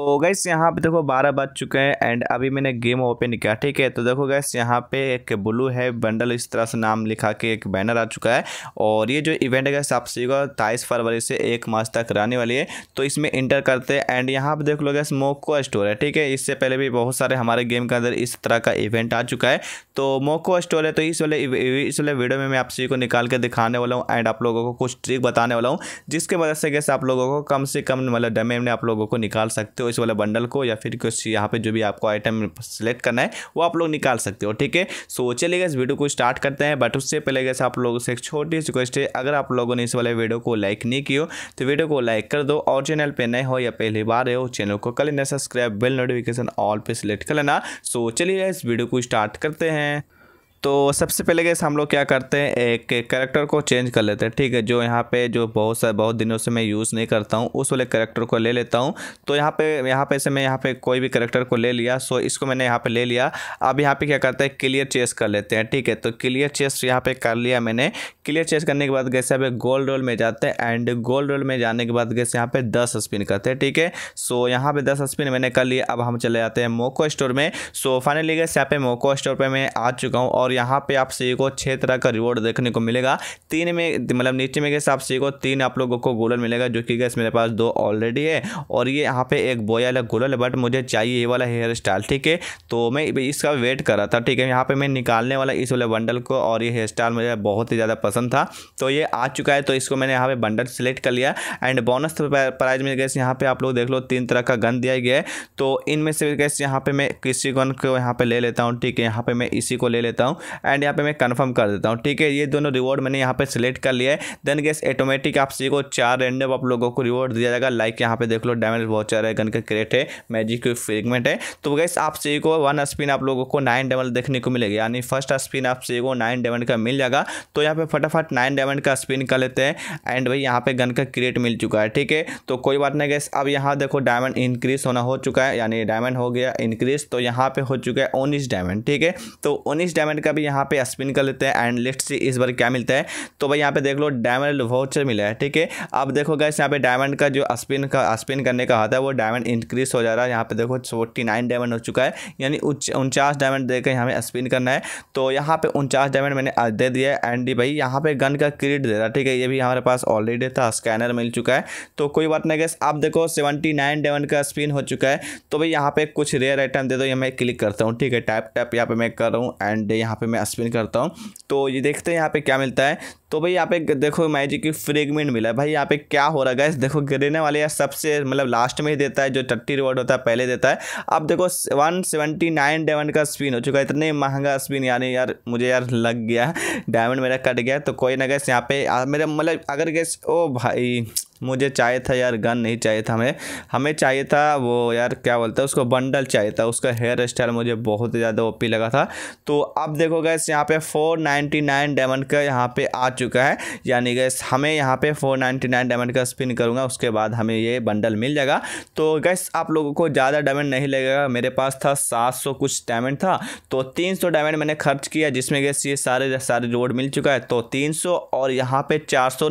तो गैस यहाँ पे देखो बारह बज चुके हैं एंड अभी मैंने गेम ओपन किया ठीक है तो देखो गैस यहाँ पे एक ब्लू है बंडल इस तरह से नाम लिखा के एक बैनर आ चुका है और ये जो इवेंट है गैस आप सीखो तेईस फरवरी से एक मार्च तक रहने वाली है तो इसमें इंटर करते हैं एंड यहाँ पे देख लो गैस मोको स्टोर है ठीक है इससे पहले भी बहुत सारे हमारे गेम के अंदर इस तरह का इवेंट आ चुका है तो मोको स्टोर है तो इस वाले इस वाले वीडियो में मैं आप सभी को निकाल के दिखाने वाला हूँ एंड आप लोगों को कुछ ट्रिक बताने वाला हूँ जिसके वजह से गैस आप लोगों को कम से कम मतलब डमे में आप लोगों को निकाल सकते हो इस वाले बंडल को या फिर कुछ यहाँ पे जो भी आपको आइटम सेलेक्ट करना है वो आप लोग निकाल सकते हो ठीक है सो चलेगा इस वीडियो को स्टार्ट करते हैं बट उससे पहले गैस आप लोगों से एक छोटी सी रिक्वेस्ट है अगर आप लोगों ने इस वाले वीडियो को लाइक नहीं किया तो वीडियो को लाइक कर दो और चैनल पर नए हो या पहली बार हो चैनल को कल सब्सक्राइब बेल नोटिफिकेशन ऑल पर सिलेक्ट कर लेना सो चलिएगा इस वीडियो को स्टार्ट करते हैं तो सबसे पहले गैस हम लोग क्या करते हैं एक करेक्टर को चेंज कर लेते हैं ठीक है जो यहाँ पे जो बहुत सा बहुत दिनों से मैं यूज़ नहीं करता हूँ उस वाले करेक्टर को ले लेता हूँ तो यहाँ पे यहाँ पे से मैं यहाँ पे कोई भी करेक्टर को ले लिया सो इसको मैंने यहाँ पे ले लिया अब यहाँ पे क्या करते हैं क्लियर चेस कर लेते हैं ठीक है तो क्लियर चेस यहाँ पर कर लिया मैंने क्लियर चेस करने के बाद गैस यहाँ गोल रोल में जाते हैं एंड गोल रोल में जाने के बाद गैस यहाँ पर दस स्पिन करते हैं ठीक है सो यहाँ पर दस स्पिन मैंने कर लिया अब हम चले जाते हैं मोको स्टोर में सो फाइनली गैस यहाँ पे मोको स्टोर पर मैं आ चुका हूँ और और यहाँ पे आप सी को छः तरह का रिवॉर्ड देखने को मिलेगा तीन में मतलब नीचे में कैसे आप सी को तीन आप लोगों को गोलर मिलेगा जो कि गैस मेरे पास दो ऑलरेडी है और ये यहाँ पे एक बोया वाला गोलर है बट मुझे चाहिए ये वाला हेयर स्टाइल ठीक है तो मैं इसका वेट कर रहा था ठीक है यहाँ पर मैं निकालने वाला इस वाले बंडल को और ये हेयर स्टाइल मुझे बहुत ही ज़्यादा पसंद था तो ये आ चुका है तो इसको मैंने यहाँ पर बंडल सेलेक्ट कर लिया एंड बोनस प्राइज में गैस यहाँ पर आप लोग देख लो तीन तरह का गन दिया गया है तो इनमें से गैस यहाँ पर मैं किसी गन को यहाँ पर ले लेता हूँ ठीक है यहाँ पर मैं इसी को ले लेता हूँ एंड यहाँ पे मैं कन्फर्म कर देता हूँ ठीक है ये दोनों रिवॉर्ड मैंने यहाँ पे सिलेक्ट कर लिया है देन गेस ऑटोमेटिक आप सी को चार रेंडम आप लोगों को रिवॉर्ड दिया जाएगा लाइक यहाँ पे देख लो डैमेज वॉचर है गन का क्रेट है मैजिक फ्रेगमेंट है तो गैस आप सी को वन स्पिन आप लोगों को नाइन डायमंड देखने को मिलेगी यानी फर्स्ट स्पिन आप सी को नाइन डायमंड का मिल जाएगा तो यहाँ पे फटाफट नाइन डायमंड का स्पिन कर लेते हैं एंड भाई यहाँ पे गन का क्रिएट मिल चुका है ठीक है तो कोई बात नहीं गैस अब यहाँ देखो डायमंड इंक्रीज होना हो चुका है यानी डायमंड हो गया इंक्रीज तो यहाँ पे हो चुका है उन्नीस डायमंड ठीक है तो उन्नीस डायमंड का भी यहाँ पे स्पिन कर लेते हैं एंड लिस्ट से इस बार क्या मिलता है तो भाई यहाँ पे देख लो डायमंड वाउचर मिला है ठीक है अब देखो गैस यहाँ पे डायमंड का जो स्पिन का स्पिन करने का आता है वो डायमंड इंक्रीज हो जा रहा है यहाँ पे देखो फोर्टी नाइन डायमंड हो चुका है यानी उनचास डायमंड देकर यहाँ पे स्पिन करना है तो यहाँ पे उनचास डायमंड मैंने दे दिया है एंड भाई यहाँ पे गन का क्रिएट दे रहा है ठीक है ये भी हमारे पास ऑलरेडी था स्कैनर मिल चुका है तो कोई बात नहीं गैस आप देखो सेवेंटी नाइन डायमंड का स्पिन हो चुका है तो भाई यहाँ पे कुछ रेयर आइटम दे दो ये मैं क्लिक करता हूँ ठीक है टैप टैप यहाँ पे मैं कर रहा हूँ एंड यहाँ पे मैं स्पिन करता हूँ तो ये देखते हैं यहाँ पे क्या मिलता है तो भाई यहाँ पे देखो मैजिक की फ्रेगमेंट मिला भाई यहाँ पे क्या हो रहा है देखो गिरने वाले यार सबसे मतलब लास्ट में ही देता है जो टट्टी रिवॉर्ड होता है पहले देता है अब देखो वन सेवेंटी नाइन डायमंड का स्पिन हो चुका है इतने महंगा स्पिन यानी यार मुझे यार लग गया डायमंड मेरा कट गया तो कोई ना गैस यहाँ पे मेरा मतलब अगर गैस ओ भाई मुझे चाहिए था यार गन नहीं चाहिए था हमें हमें चाहिए था वो यार क्या बोलते हैं उसको बंडल चाहिए था उसका हेयर स्टाइल मुझे बहुत ज़्यादा ओपी लगा था तो अब देखो गैस यहाँ पे 499 डायमंड का यहाँ पे आ चुका है यानी गैस हमें यहाँ पे 499 डायमंड का स्पिन करूँगा उसके बाद हमें ये बंडल मिल जाएगा तो गैस आप लोगों को ज़्यादा डायमंड नहीं लगेगा मेरे पास था सात कुछ डायमंड था तो तीन डायमंड मैंने खर्च किया जिसमें गैस ये सारे सारे रोड मिल चुका है तो तीन और यहाँ पे चार सौ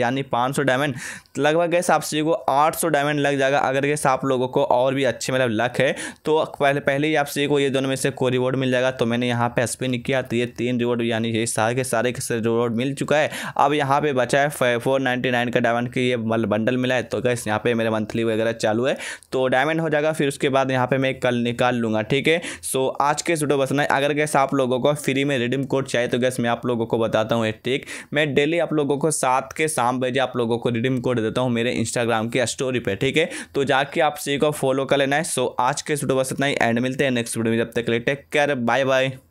यानी पाँच डायमंड लगभग गैस आप सभी को आठ डायमंड लग जाएगा अगर गैस आप लोगों को और भी अच्छे मतलब लक है तो पहले पहले ही आप सभी को ये दोनों में से कोई रिवॉर्ड मिल जाएगा तो मैंने यहाँ पे स्पिन किया तो ये तीन रिवॉर्ड यानी ये सारे के सारे के सारे रिवॉर्ड मिल चुका चुका है अब यहाँ पे बचा है फोर नाइनटी नाइन का डायमंड की ये मल बंडल मिला है तो गैस यहाँ पे मेरे मंथली वगैरह चालू है तो डायमंड हो जाएगा फिर उसके बाद यहाँ पे मैं कल निकाल लूँगा ठीक है सो आज के वीडियो बसना है अगर गैस आप लोगों को फ्री में रिडीम कोड चाहिए तो गैस मैं आप लोगों को बताता हूँ ठीक मैं डेली आप लोगों को सात के शाम बजे आप लोगों को रिडीम कोड देता हूँ मेरे इंस्टाग्राम की स्टोरी पर ठीक है तो जाके आप सी को फॉलो कर लेना है सो आज के वीडियो बस इतना ही एंड मिलते हैं नेक्स्ट वीडियो में जब तक ले टेक केयर बाय बाय